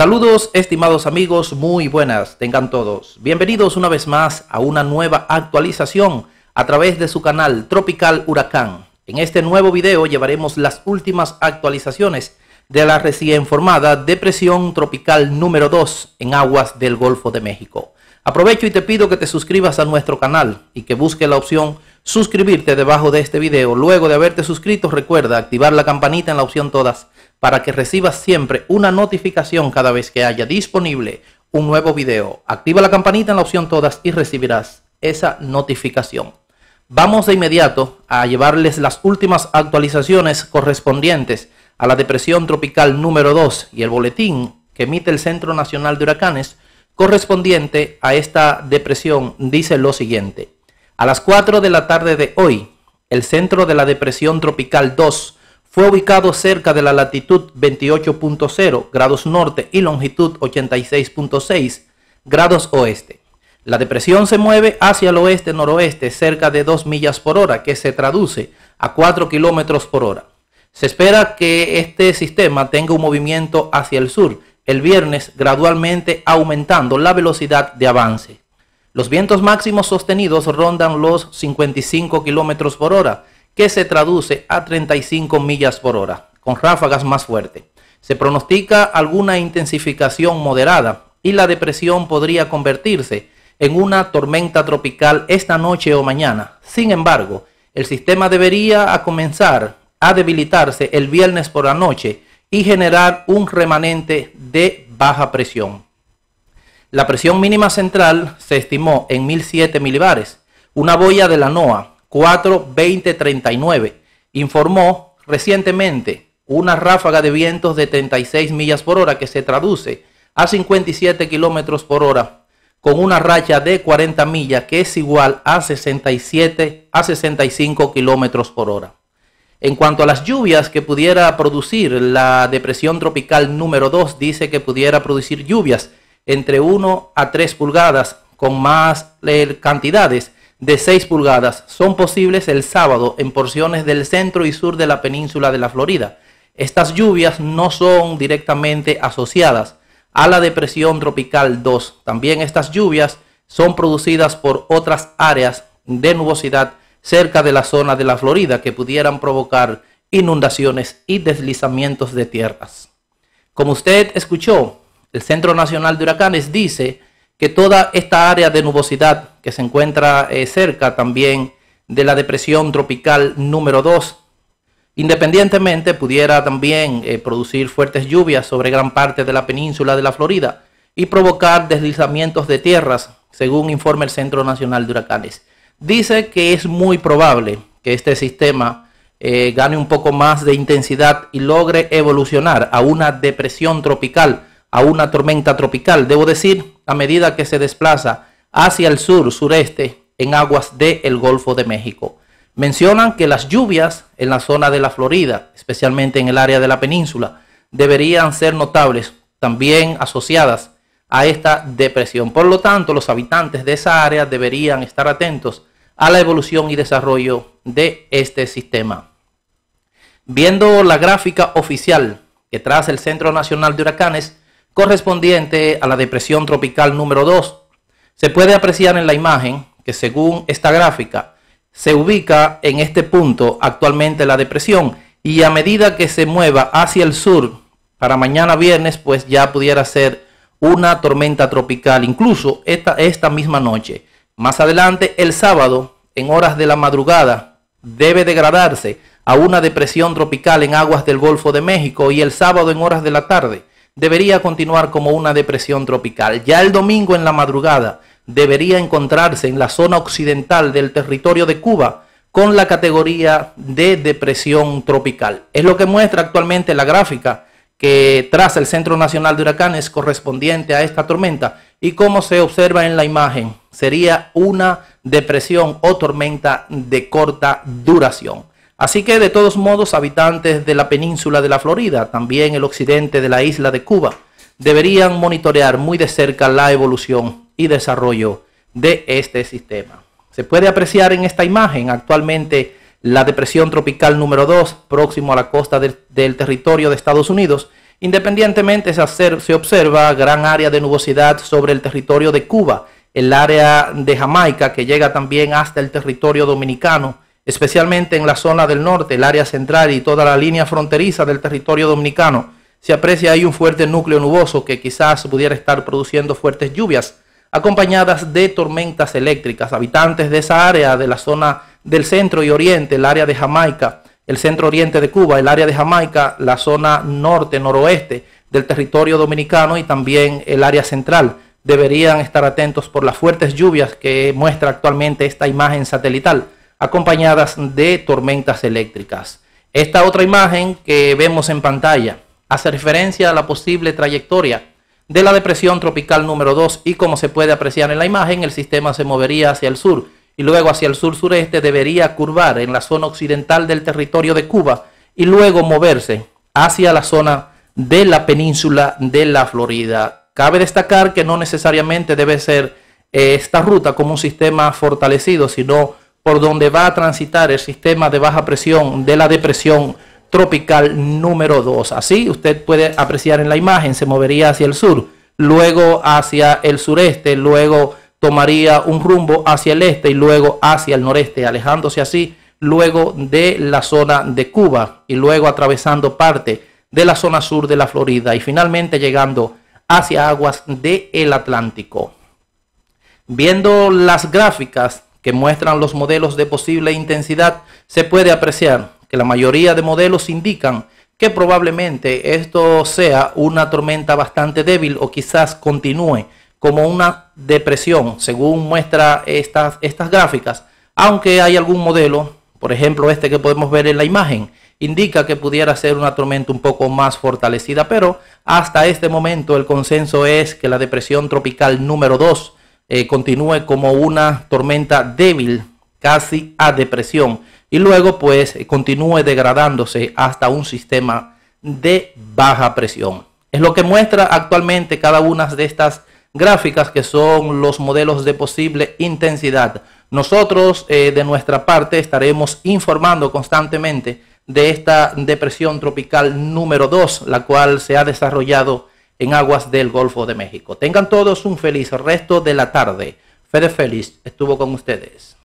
Saludos estimados amigos, muy buenas tengan todos. Bienvenidos una vez más a una nueva actualización a través de su canal Tropical Huracán. En este nuevo video llevaremos las últimas actualizaciones de la recién formada depresión tropical número 2 en aguas del Golfo de México. Aprovecho y te pido que te suscribas a nuestro canal y que busque la opción suscribirte debajo de este video. Luego de haberte suscrito recuerda activar la campanita en la opción todas para que recibas siempre una notificación cada vez que haya disponible un nuevo video. Activa la campanita en la opción todas y recibirás esa notificación. Vamos de inmediato a llevarles las últimas actualizaciones correspondientes a la depresión tropical número 2 y el boletín que emite el Centro Nacional de Huracanes correspondiente a esta depresión dice lo siguiente. A las 4 de la tarde de hoy, el centro de la depresión tropical 2 fue ubicado cerca de la latitud 28.0 grados norte y longitud 86.6 grados oeste. La depresión se mueve hacia el oeste-noroeste cerca de 2 millas por hora, que se traduce a 4 kilómetros por hora. Se espera que este sistema tenga un movimiento hacia el sur el viernes, gradualmente aumentando la velocidad de avance. Los vientos máximos sostenidos rondan los 55 kilómetros por hora que se traduce a 35 millas por hora, con ráfagas más fuertes. Se pronostica alguna intensificación moderada y la depresión podría convertirse en una tormenta tropical esta noche o mañana. Sin embargo, el sistema debería comenzar a debilitarse el viernes por la noche y generar un remanente de baja presión. La presión mínima central se estimó en 1007 milibares. Una boya de la NOAA 42039, informó recientemente una ráfaga de vientos de 36 millas por hora que se traduce a 57 kilómetros por hora con una racha de 40 millas que es igual a 67 a 65 kilómetros por hora. En cuanto a las lluvias que pudiera producir, la depresión tropical número 2 dice que pudiera producir lluvias entre 1 a 3 pulgadas con más eh, cantidades de 6 pulgadas son posibles el sábado en porciones del centro y sur de la península de la Florida. Estas lluvias no son directamente asociadas a la depresión tropical 2. También estas lluvias son producidas por otras áreas de nubosidad cerca de la zona de la Florida que pudieran provocar inundaciones y deslizamientos de tierras. Como usted escuchó, el Centro Nacional de Huracanes dice que toda esta área de nubosidad que se encuentra eh, cerca también de la depresión tropical número 2, independientemente pudiera también eh, producir fuertes lluvias sobre gran parte de la península de la Florida y provocar deslizamientos de tierras, según informa el Centro Nacional de Huracanes. Dice que es muy probable que este sistema eh, gane un poco más de intensidad y logre evolucionar a una depresión tropical a una tormenta tropical, debo decir, a medida que se desplaza hacia el sur sureste en aguas del Golfo de México. Mencionan que las lluvias en la zona de la Florida, especialmente en el área de la península, deberían ser notables, también asociadas a esta depresión. Por lo tanto, los habitantes de esa área deberían estar atentos a la evolución y desarrollo de este sistema. Viendo la gráfica oficial que traza el Centro Nacional de Huracanes, correspondiente a la depresión tropical número 2. Se puede apreciar en la imagen que según esta gráfica se ubica en este punto actualmente la depresión y a medida que se mueva hacia el sur para mañana viernes pues ya pudiera ser una tormenta tropical incluso esta, esta misma noche. Más adelante el sábado en horas de la madrugada debe degradarse a una depresión tropical en aguas del Golfo de México y el sábado en horas de la tarde debería continuar como una depresión tropical. Ya el domingo en la madrugada debería encontrarse en la zona occidental del territorio de Cuba con la categoría de depresión tropical. Es lo que muestra actualmente la gráfica que traza el Centro Nacional de Huracanes correspondiente a esta tormenta y como se observa en la imagen, sería una depresión o tormenta de corta duración. Así que de todos modos, habitantes de la península de la Florida, también el occidente de la isla de Cuba, deberían monitorear muy de cerca la evolución y desarrollo de este sistema. Se puede apreciar en esta imagen actualmente la depresión tropical número 2 próximo a la costa del territorio de Estados Unidos. Independientemente se observa gran área de nubosidad sobre el territorio de Cuba, el área de Jamaica que llega también hasta el territorio dominicano especialmente en la zona del norte, el área central y toda la línea fronteriza del territorio dominicano. Se aprecia ahí un fuerte núcleo nuboso que quizás pudiera estar produciendo fuertes lluvias, acompañadas de tormentas eléctricas. Habitantes de esa área, de la zona del centro y oriente, el área de Jamaica, el centro oriente de Cuba, el área de Jamaica, la zona norte, noroeste del territorio dominicano y también el área central, deberían estar atentos por las fuertes lluvias que muestra actualmente esta imagen satelital acompañadas de tormentas eléctricas. Esta otra imagen que vemos en pantalla hace referencia a la posible trayectoria de la depresión tropical número 2 y como se puede apreciar en la imagen, el sistema se movería hacia el sur y luego hacia el sur sureste debería curvar en la zona occidental del territorio de Cuba y luego moverse hacia la zona de la península de la Florida. Cabe destacar que no necesariamente debe ser eh, esta ruta como un sistema fortalecido, sino por donde va a transitar el sistema de baja presión de la depresión tropical número 2. Así usted puede apreciar en la imagen, se movería hacia el sur, luego hacia el sureste, luego tomaría un rumbo hacia el este y luego hacia el noreste, alejándose así luego de la zona de Cuba y luego atravesando parte de la zona sur de la Florida y finalmente llegando hacia aguas del Atlántico. Viendo las gráficas que muestran los modelos de posible intensidad, se puede apreciar que la mayoría de modelos indican que probablemente esto sea una tormenta bastante débil o quizás continúe como una depresión, según muestra estas, estas gráficas, aunque hay algún modelo, por ejemplo este que podemos ver en la imagen, indica que pudiera ser una tormenta un poco más fortalecida, pero hasta este momento el consenso es que la depresión tropical número 2 eh, continúe como una tormenta débil, casi a depresión, y luego pues continúe degradándose hasta un sistema de baja presión. Es lo que muestra actualmente cada una de estas gráficas que son los modelos de posible intensidad. Nosotros eh, de nuestra parte estaremos informando constantemente de esta depresión tropical número 2, la cual se ha desarrollado en aguas del Golfo de México. Tengan todos un feliz resto de la tarde. Fede Félix estuvo con ustedes.